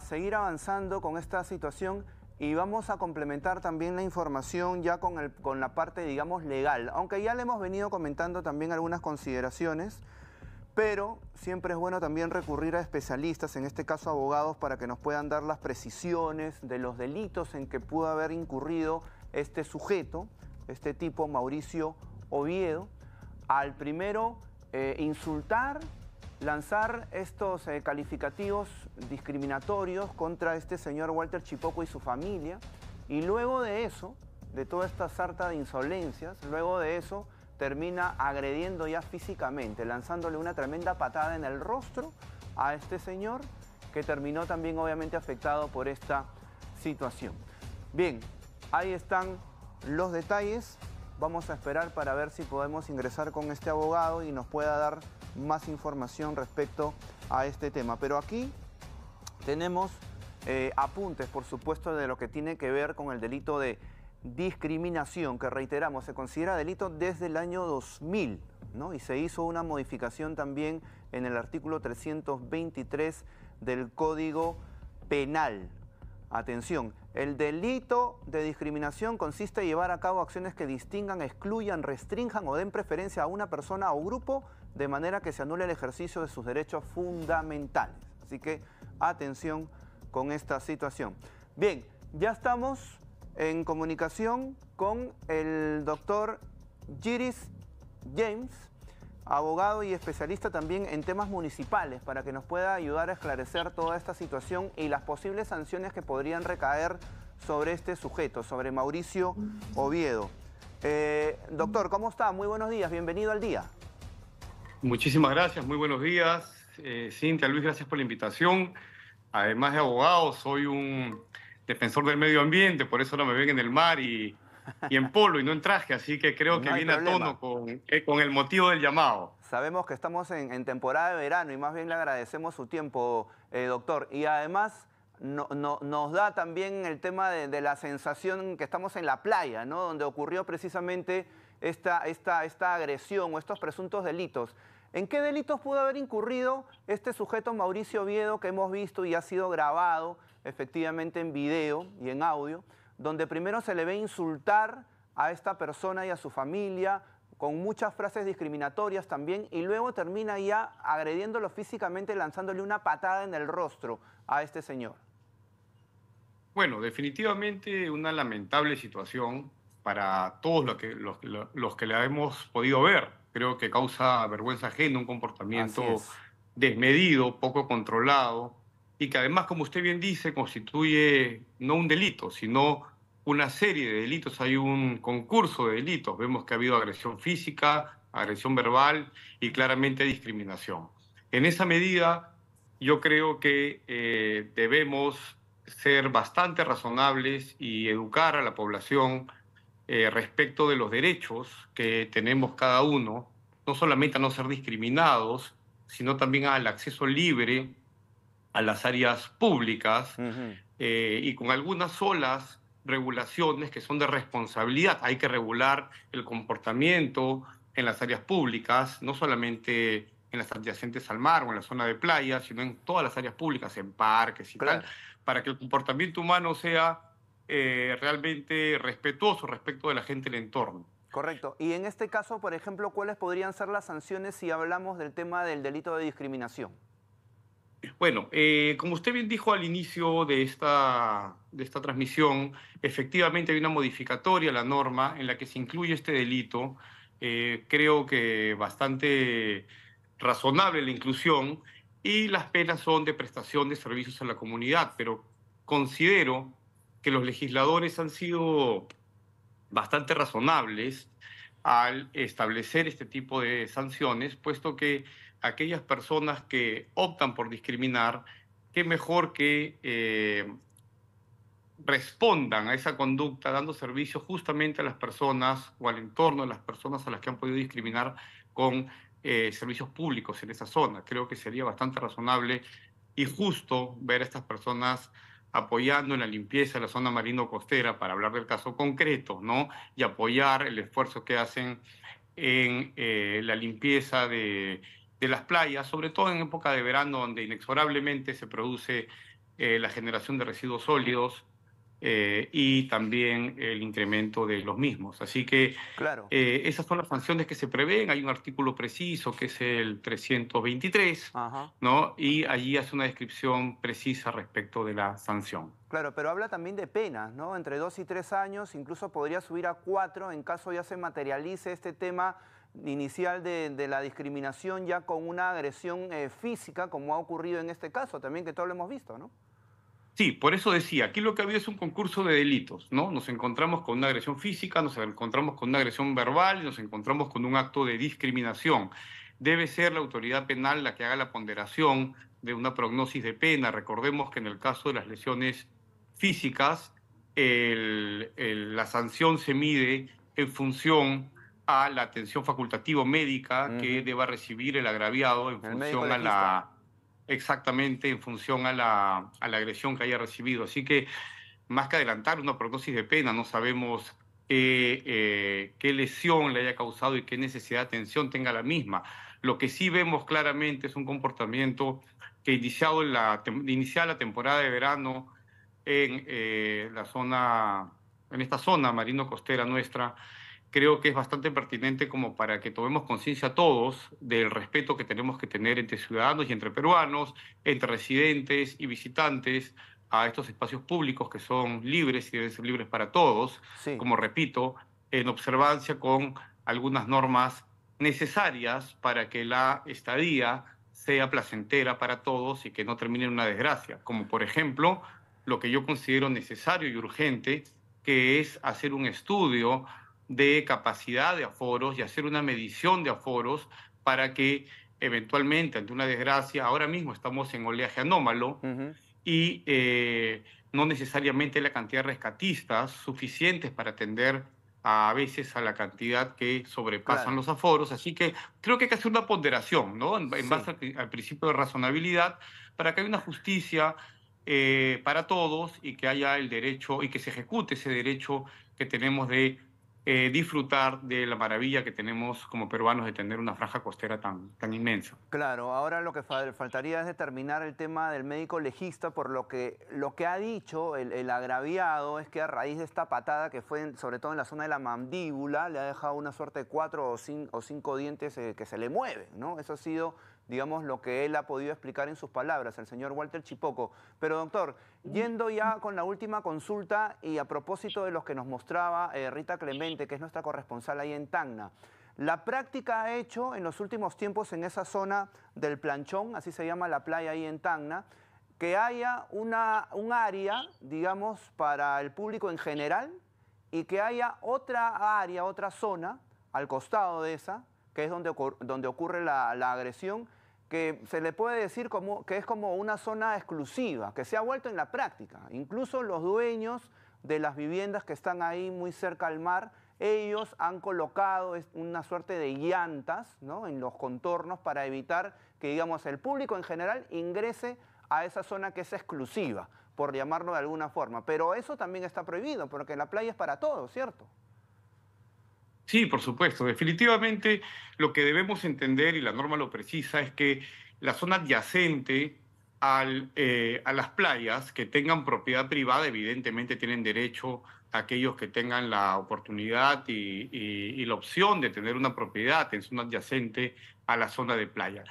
seguir avanzando con esta situación y vamos a complementar también la información ya con, el, con la parte, digamos, legal. Aunque ya le hemos venido comentando también algunas consideraciones, pero siempre es bueno también recurrir a especialistas, en este caso abogados, para que nos puedan dar las precisiones de los delitos en que pudo haber incurrido este sujeto, este tipo Mauricio Oviedo, al primero eh, insultar lanzar estos eh, calificativos discriminatorios contra este señor Walter Chipoco y su familia. Y luego de eso, de toda esta sarta de insolencias, luego de eso termina agrediendo ya físicamente, lanzándole una tremenda patada en el rostro a este señor, que terminó también obviamente afectado por esta situación. Bien, ahí están los detalles. Vamos a esperar para ver si podemos ingresar con este abogado y nos pueda dar más información respecto a este tema. Pero aquí tenemos eh, apuntes, por supuesto, de lo que tiene que ver con el delito de discriminación, que reiteramos, se considera delito desde el año 2000, ¿no? Y se hizo una modificación también en el artículo 323 del Código Penal. Atención, el delito de discriminación consiste en llevar a cabo acciones que distingan, excluyan, restrinjan o den preferencia a una persona o grupo de manera que se anule el ejercicio de sus derechos fundamentales. Así que atención con esta situación. Bien, ya estamos en comunicación con el doctor Giris James, abogado y especialista también en temas municipales, para que nos pueda ayudar a esclarecer toda esta situación y las posibles sanciones que podrían recaer sobre este sujeto, sobre Mauricio Oviedo. Eh, doctor, ¿cómo está? Muy buenos días, bienvenido al día. Muchísimas gracias, muy buenos días. Eh, Cintia, Luis, gracias por la invitación. Además de abogado, soy un defensor del medio ambiente, por eso no me ven en el mar y, en polo y no en traje, así que creo que viene a tono eh, con, el motivo del llamado. Sabemos que estamos en, temporada de verano y más bien le agradecemos su tiempo, eh, doctor. Y además nos da también el tema de, de la sensación que estamos en la playa, ¿no? Donde ocurrió precisamente esta, esta, agresión o estos presuntos delitos. ¿En qué delitos pudo haber incurrido este sujeto Mauricio Oviedo que hemos visto y ha sido grabado efectivamente en video y en audio, donde primero se le ve insultar a esta persona y a su familia con muchas frases discriminatorias también y luego termina ya agrediéndolo físicamente, lanzándole una patada en el rostro a este señor? Bueno, definitivamente una lamentable situación para todos los que, los, los, que la hemos podido ver. Creo que causa vergüenza ajena, un comportamiento desmedido, poco controlado, y que además, como usted bien dice, constituye no un delito, sino una serie de delitos. Hay un concurso de delitos. Vemos que ha habido agresión física, agresión verbal y claramente discriminación. En esa medida, yo creo que eh, debemos ser bastante razonables y educar a la población eh, respecto de los derechos que tenemos cada uno, no solamente a no ser discriminados, sino también al acceso libre a las áreas públicas eh, y con algunas solas regulaciones que son de responsabilidad. Hay que regular el comportamiento en las áreas públicas, no solamente en las adyacentes al mar o en la zona de playa, sino en todas las áreas públicas, en parques y tal, para que el comportamiento humano sea eh, realmente respetuoso respecto de la gente del entorno. Correcto. Y en este caso, por ejemplo, ¿cuáles podrían ser las sanciones si hablamos del tema del delito de discriminación? Bueno, eh, como usted bien dijo al inicio de esta, de esta transmisión, efectivamente hay una modificatoria a la norma en la que se incluye este delito. Eh, creo que bastante razonable la inclusión y las penas son de prestación de servicios a la comunidad, pero considero que los legisladores han sido bastante razonables al establecer este tipo de sanciones, puesto que aquellas personas que optan por discriminar, qué mejor que eh, respondan a esa conducta dando servicio justamente a las personas o al entorno de las personas a las que han podido discriminar con eh, servicios públicos en esa zona. Creo que sería bastante razonable y justo ver a estas personas apoyando en la limpieza de la zona marino-costera, para hablar del caso concreto, ¿no? Y apoyar el esfuerzo que hacen en eh, la limpieza de, las playas, sobre todo en época de verano, donde inexorablemente se produce eh, la generación de residuos sólidos eh, y también el incremento de los mismos. Así que eh, esas son las sanciones que se prevén. Hay un artículo preciso que es el 323, ¿no? Y allí hace una descripción precisa respecto de la sanción. Claro, pero habla también de penas, ¿no? Entre dos y tres años, incluso podría subir a cuatro en caso ya se materialice este tema inicial de, la discriminación ya con una agresión eh, física, como ha ocurrido en este caso también, que todos lo hemos visto, ¿no? Sí, por eso decía, aquí lo que ha habido es un concurso de delitos, ¿no? Nos encontramos con una agresión física, nos encontramos con una agresión verbal, nos encontramos con un acto de discriminación. Debe ser la autoridad penal la que haga la ponderación de una prognosis de pena. Recordemos que en el caso de las lesiones físicas, la sanción se mide en función a la atención facultativa médica que deba recibir el agraviado en función a la exactamente en función a la, a la agresión que haya recibido. Así que, más que adelantar una prognosis de pena, no sabemos qué eh, lesión le haya causado y qué necesidad de atención tenga la misma. Lo que sí vemos claramente es un comportamiento que iniciado la, la temporada de verano en eh, la zona, en esta zona marino costera nuestra, creo que es bastante pertinente como para que tomemos conciencia todos del respeto que tenemos que tener entre ciudadanos y entre peruanos, entre residentes y visitantes a estos espacios públicos que son libres y deben ser libres para todos, como repito, en observancia con algunas normas necesarias para que la estadía sea placentera para todos y que no termine en una desgracia, como por ejemplo lo que yo considero necesario y urgente, que es hacer un estudio de capacidad de aforos y hacer una medición de aforos para que eventualmente ante una desgracia, ahora mismo estamos en oleaje anómalo y eh, no necesariamente la cantidad de rescatistas suficientes para atender a veces a la cantidad que sobrepasan los aforos. Así que creo que hay que hacer una ponderación, ¿no? En, base al, principio de razonabilidad, para que haya una justicia eh, para todos y que haya el derecho y que se ejecute ese derecho que tenemos de eh, disfrutar de la maravilla que tenemos como peruanos de tener una franja costera tan, tan inmensa. Claro, ahora lo que faltaría es determinar el tema del médico legista, por lo que lo que ha dicho el, agraviado es que a raíz de esta patada que fue sobre todo en la zona de la mandíbula, le ha dejado una suerte de cuatro o, cinco, dientes eh, que se le mueven, ¿no? Eso ha sido digamos, lo que él ha podido explicar en sus palabras, el señor Walter Chipoco. Pero doctor, yendo ya con la última consulta y a propósito de los que nos mostraba eh, Rita Clemente, que es nuestra corresponsal ahí en Tacna. La práctica ha hecho en los últimos tiempos en esa zona del planchón, así se llama la playa ahí en Tacna, que haya un área, digamos, para el público en general y que haya otra área, otra zona al costado de esa, que es donde, ocurre, donde ocurre la, la, agresión, que se le puede decir como, que es como una zona exclusiva, que se ha vuelto en la práctica. Incluso los dueños de las viviendas que están ahí muy cerca al mar ellos han colocado una suerte de llantas en los contornos para evitar que, digamos, el público en general ingrese a esa zona que es exclusiva, por llamarlo de alguna forma. Pero eso también está prohibido, porque la playa es para todos, ¿cierto? Sí, por supuesto. Definitivamente lo que debemos entender, y la norma lo precisa, es que la zona adyacente eh, a las playas que tengan propiedad privada, evidentemente tienen derecho a aquellos que tengan la oportunidad y, la opción de tener una propiedad en zona adyacente a la zona de playa.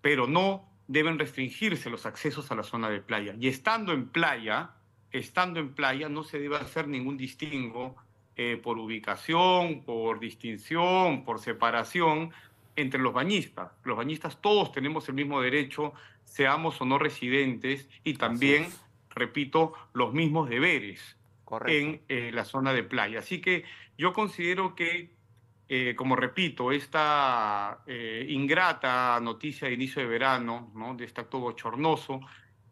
Pero no deben restringirse los accesos a la zona de playa. Y estando en playa, estando en playa, no se debe hacer ningún distingo eh, por ubicación, por distinción, por separación entre los bañistas. Los bañistas todos tenemos el mismo derecho, seamos o no residentes, y también, repito, los mismos deberes en eh, la zona de playa. Así que yo considero que, eh, como repito, esta eh, ingrata noticia de inicio de verano, ¿no? de este acto bochornoso,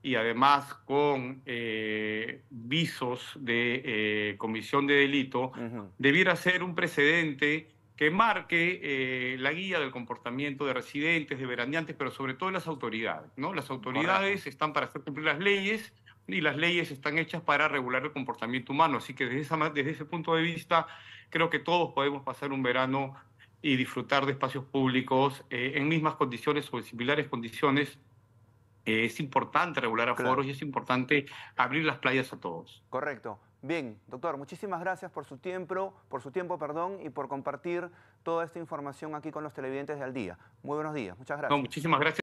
y además con visos de comisión de delito, debiera ser un precedente que marque la guía del comportamiento de residentes, de veraneantes, pero sobre todo de las autoridades. ¿no? Las autoridades están para hacer cumplir las leyes y las leyes están hechas para regular el comportamiento humano. Así que desde, desde ese punto de vista, creo que todos podemos pasar un verano y disfrutar de espacios públicos eh, en mismas condiciones o en similares condiciones. Eh, es importante regular a y es importante abrir las playas a todos. Correcto. Bien, doctor, muchísimas gracias por su tiempo, por su tiempo, perdón, y por compartir toda esta información aquí con los televidentes de Al Día. Muy buenos días, muchas gracias. muchísimas gracias.